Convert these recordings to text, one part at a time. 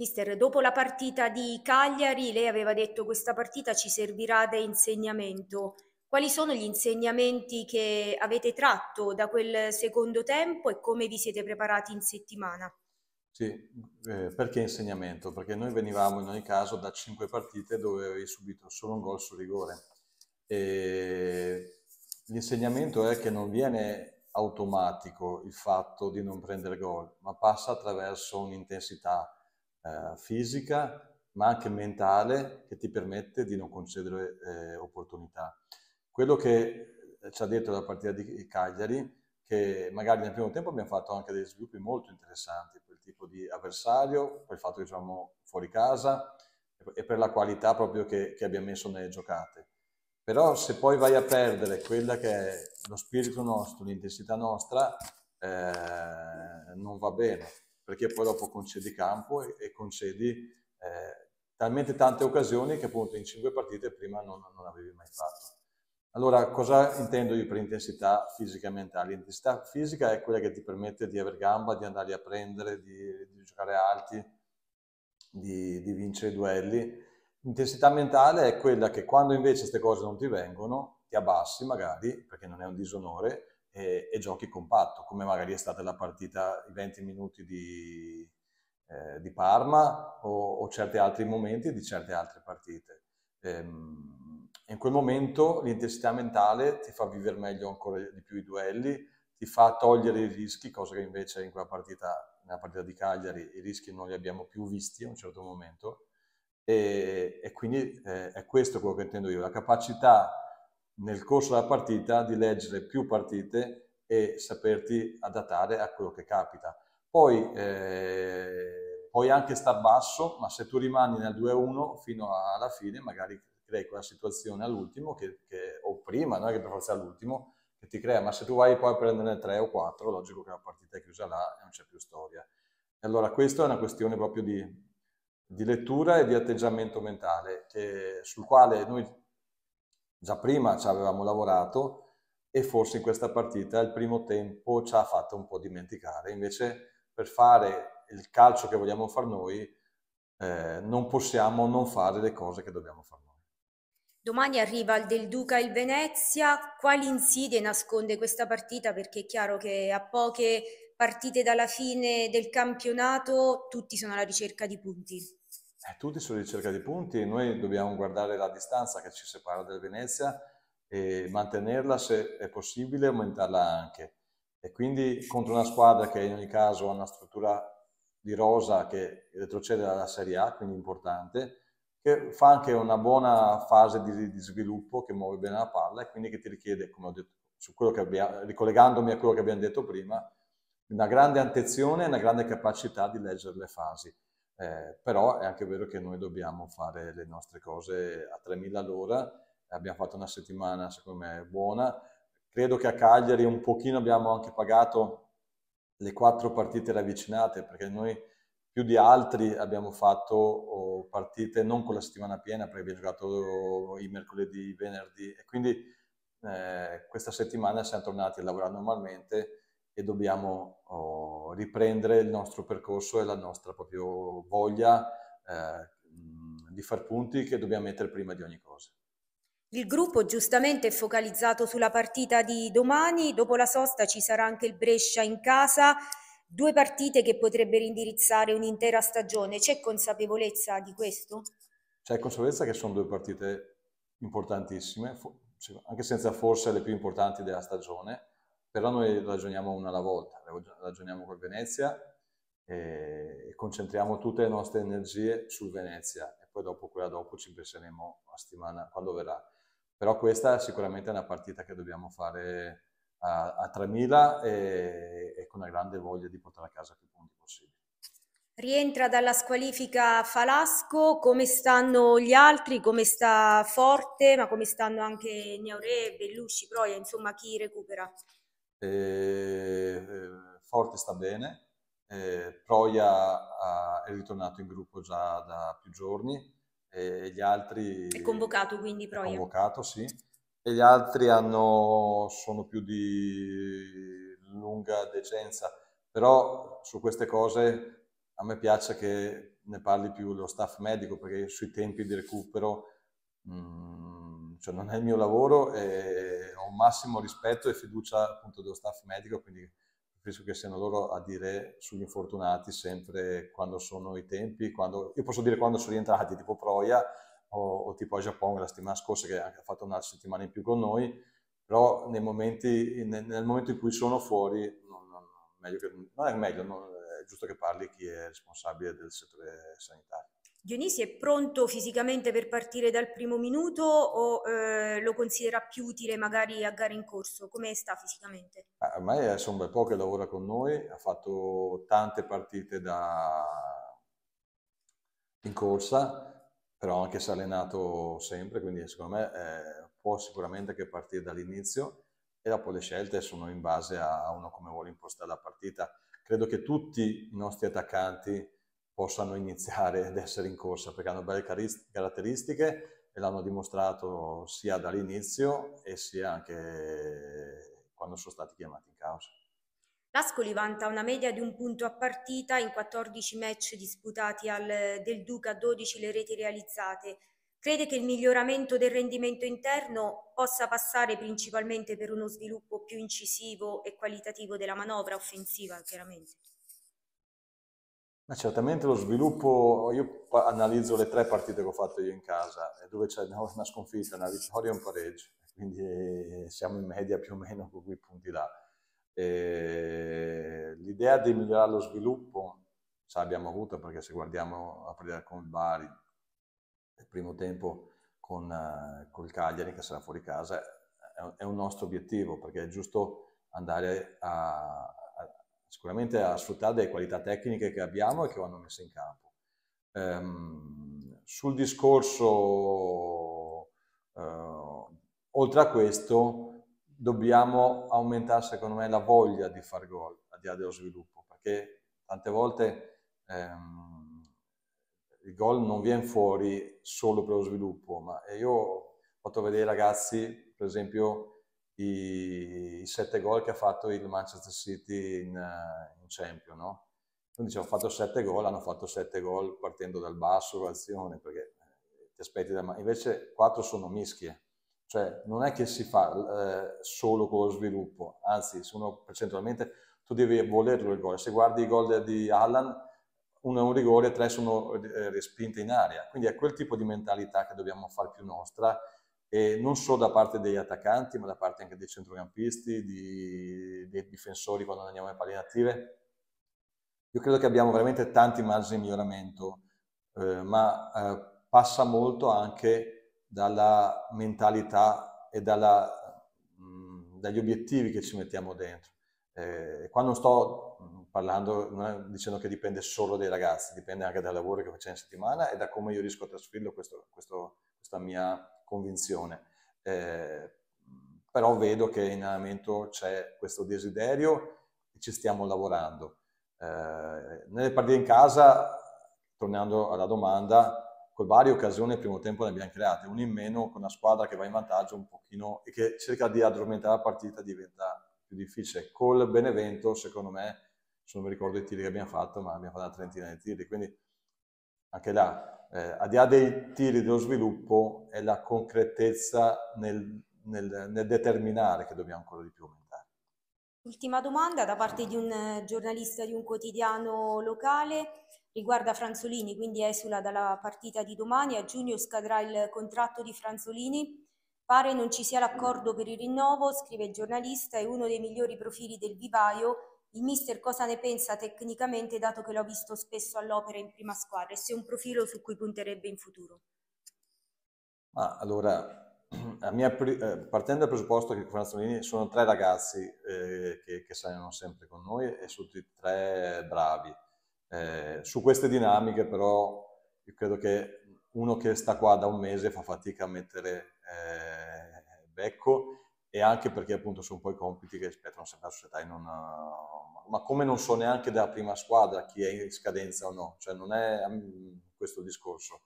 Mister, dopo la partita di Cagliari, lei aveva detto che questa partita ci servirà da insegnamento. Quali sono gli insegnamenti che avete tratto da quel secondo tempo e come vi siete preparati in settimana? Sì, eh, perché insegnamento? Perché noi venivamo in ogni caso da cinque partite dove avevi subito solo un gol su rigore. E l'insegnamento è che non viene automatico il fatto di non prendere gol, ma passa attraverso un'intensità eh, fisica ma anche mentale che ti permette di non concedere eh, opportunità. Quello che eh, ci ha detto la partita di Cagliari, che magari nel primo tempo abbiamo fatto anche dei sviluppi molto interessanti per il tipo di avversario, per il fatto che siamo fuori casa e per la qualità proprio che, che abbiamo messo nelle giocate. Però se poi vai a perdere quella che è lo spirito nostro, l'intensità nostra, eh, non va bene perché poi dopo concedi campo e, e concedi eh, talmente tante occasioni che appunto in cinque partite prima non, non, avevi mai fatto. Allora, cosa intendo io per intensità fisica e mentale? L'intensità fisica è quella che ti permette di avere gamba, di andare a prendere, di, di giocare alti, di, di vincere i duelli. L'intensità mentale è quella che quando invece queste cose non ti vengono, ti abbassi magari, perché non è un disonore, e, e giochi compatto, come magari è stata la partita, i 20 minuti di, eh, di Parma o, o, certi altri momenti di certe altre partite. Ehm, in quel momento l'intensità mentale ti fa vivere meglio ancora di più i duelli, ti fa togliere i rischi, cosa che invece in quella partita, nella partita di Cagliari, i rischi non li abbiamo più visti a un certo momento. E, e quindi eh, è questo quello che intendo io, la capacità nel corso della partita di leggere più partite e saperti adattare a quello che capita. Poi eh, puoi anche star basso, ma se tu rimani nel 2-1 fino alla fine, magari crei quella situazione all'ultimo, che, che, o prima, non è che per forza all'ultimo, che ti crea, ma se tu vai poi a prendere 3 o 4, logico che la partita è chiusa là e non c'è più storia. E allora questa è una questione proprio di, di lettura e di atteggiamento mentale, che, sul quale noi Già prima ci avevamo lavorato e forse in questa partita il primo tempo ci ha fatto un po' dimenticare. Invece per fare il calcio che vogliamo fare noi eh, non possiamo non fare le cose che dobbiamo fare noi. Domani arriva il del Duca il Venezia, quali insidie nasconde questa partita? Perché è chiaro che a poche partite dalla fine del campionato tutti sono alla ricerca di punti è eh, tutti sulla ricerca di punti e noi dobbiamo guardare la distanza che ci separa dal Venezia e mantenerla se è possibile aumentarla anche e quindi contro una squadra che in ogni caso ha una struttura di rosa che retrocede dalla Serie A, quindi importante, che fa anche una buona fase di, di sviluppo, che muove bene la palla e quindi che ti richiede, come ho detto, su quello che abbia, ricollegandomi a quello che abbiamo detto prima, una grande antezione e una grande capacità di leggere le fasi eh, però è anche vero che noi dobbiamo fare le nostre cose a 3.000 all'ora, abbiamo fatto una settimana secondo me buona, credo che a Cagliari un pochino abbiamo anche pagato le quattro partite ravvicinate perché noi più di altri abbiamo fatto oh, partite non con la settimana piena perché abbiamo giocato i mercoledì, i venerdì e quindi eh, questa settimana siamo tornati a lavorare normalmente e dobbiamo oh, riprendere il nostro percorso e la nostra proprio voglia eh, di far punti che dobbiamo mettere prima di ogni cosa. Il gruppo giustamente è focalizzato sulla partita di domani, dopo la sosta ci sarà anche il Brescia in casa, due partite che potrebbero indirizzare un'intera stagione, c'è consapevolezza di questo? C'è consapevolezza che sono due partite importantissime, cioè, anche senza forse le più importanti della stagione, però noi ragioniamo una alla volta, ragioniamo con Venezia e concentriamo tutte le nostre energie sul Venezia e poi dopo quella dopo ci penseremo la settimana quando verrà. Però questa sicuramente è una partita che dobbiamo fare a, a 3.000 e, e con una grande voglia di portare a casa più punti possibili. Rientra dalla squalifica Falasco, come stanno gli altri, come sta Forte, ma come stanno anche Niaure, Bellucci, Proia, insomma chi recupera? Eh, eh, forte sta bene, eh, Proia è ritornato in gruppo già da più giorni e gli altri... È convocato quindi Proia? Convocato, sì. E gli altri hanno, sono più di lunga decenza, però su queste cose a me piace che ne parli più lo staff medico perché sui tempi di recupero mh, mm, cioè non è il mio lavoro e con massimo rispetto e fiducia appunto dello staff medico, quindi penso che siano loro a dire sugli infortunati sempre quando sono i tempi, quando, io posso dire quando sono rientrati, tipo Proia o, o tipo a Giappone la settimana scorsa che ha fatto una settimana in più con noi, però nei momenti, nel, nel momento in cui sono fuori, non, non, meglio che, non è meglio, non, è giusto che parli chi è responsabile del settore sanitario. Dionisi è pronto fisicamente per partire dal primo minuto o eh, lo considera più utile magari a gara in corso? Come sta fisicamente? Ah, a me è un bel po' che lavora con noi, ha fatto tante partite da... in corsa, però anche si è allenato sempre, quindi secondo me eh, può sicuramente anche partire dall'inizio e dopo le scelte sono in base a uno come vuole impostare la partita. Credo che tutti i nostri attaccanti possano iniziare ad essere in corsa perché hanno belle caratteristiche e l'hanno dimostrato sia dall'inizio e sia anche quando sono stati chiamati in causa. L'Ascoli vanta una media di un punto a partita in 14 match disputati al, del Duca, 12 le reti realizzate. Crede che il miglioramento del rendimento interno possa passare principalmente per uno sviluppo più incisivo e qualitativo della manovra offensiva, chiaramente? Ma certamente lo sviluppo, io analizzo le tre partite che ho fatto io in casa, dove c'è una sconfitta, una vittoria e un pareggio, quindi eh, siamo in media più o meno con quei punti là. E eh, l'idea di migliorare lo sviluppo sa, abbiamo avuto perché se guardiamo a partire con il Bari, il primo tempo con, eh, con il Cagliari che sarà fuori casa, è un nostro obiettivo perché è giusto andare a, sicuramente a sfruttare delle qualità tecniche che abbiamo e che vanno messe in campo. Ehm, sul discorso, eh, oltre a questo, dobbiamo aumentare secondo me la voglia di far gol, al di là dello sviluppo, perché tante volte ehm, il gol non viene fuori solo per lo sviluppo, ma io ho fatto vedere i ragazzi, per esempio, i, i sette gol che ha fatto il Manchester City in, eh, in Champions, no? Quindi cioè, hanno fatto sette gol, hanno fatto sette gol partendo dal basso, l'azione, perché eh, ti aspetti da... Invece quattro sono mischie, eh. cioè non è che si fa eh, solo con lo sviluppo, anzi sono percentualmente, tu devi volerlo il gol. Se guardi i gol di Allan, uno è un rigore, tre sono eh, respinte in aria. Quindi è quel tipo di mentalità che dobbiamo fare più nostra e non solo da parte degli attaccanti, ma da parte anche dei centrocampisti, di, dei difensori quando andiamo alle palline attive. Io credo che abbiamo veramente tanti margini di miglioramento, eh, ma eh, passa molto anche dalla mentalità e dalla, mh, mm, dagli obiettivi che ci mettiamo dentro. Eh, qua non sto mm, parlando, non dicendo che dipende solo dai ragazzi, dipende anche dal lavoro che facciamo in settimana e da come io riesco a trasferirlo questo, questo, questa mia convinzione. Eh, però vedo che in allenamento c'è questo desiderio e ci stiamo lavorando. Eh, nelle partite in casa, tornando alla domanda, con varie occasioni nel primo tempo ne abbiamo create, uno in meno con una squadra che va in vantaggio un pochino e che cerca di addormentare la partita diventa più difficile. Col Benevento, secondo me, se non mi ricordo i tiri che abbiamo fatto, ma abbiamo fatto una trentina di tiri, quindi anche là eh, al di là dei tiri dello sviluppo, è la concretezza nel, nel, nel determinare che dobbiamo ancora di più aumentare. Ultima domanda da parte di un eh, giornalista di un quotidiano locale riguarda Franzolini, quindi esula dalla partita di domani. A giugno scadrà il contratto di Franzolini. Pare non ci sia l'accordo per il rinnovo, scrive il giornalista, è uno dei migliori profili del vivaio il mister cosa ne pensa tecnicamente dato che l'ho visto spesso all'opera in prima squadra e se è un profilo su cui punterebbe in futuro. Ah, allora, mia, eh, partendo dal presupposto che Franzolini sono tre ragazzi eh, che, che saranno sempre con noi e sono tutti tre bravi. Eh, su queste dinamiche però io credo che uno che sta qua da un mese fa fatica a mettere eh, becco e anche perché appunto sono poi compiti che spettano sempre la società, non, ma come non so neanche della prima squadra chi è in scadenza o no, cioè non è questo il discorso.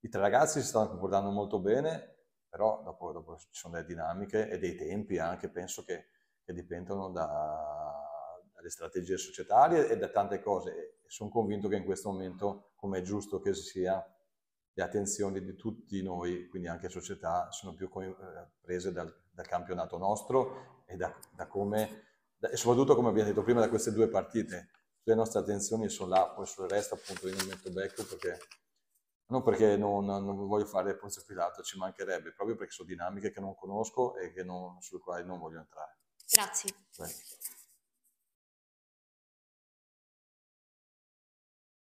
I tre ragazzi si stanno comportando molto bene, però dopo, dopo ci sono delle dinamiche e dei tempi anche, penso che, che dipendono da, dalle strategie societarie e da tante cose e sono convinto che in questo momento, come è giusto che sia, le attenzioni di tutti noi, quindi anche società, sono più eh, prese dal, dal, campionato nostro e da, da come, da, e soprattutto come abbiamo detto prima, da queste due partite. Le nostre attenzioni sono là, poi sul resto appunto io non metto becco perché non perché non, non voglio fare Ponzio Pilato, ci mancherebbe, proprio perché sono dinamiche che non conosco e non, sulle quali non voglio entrare. Grazie. Beh.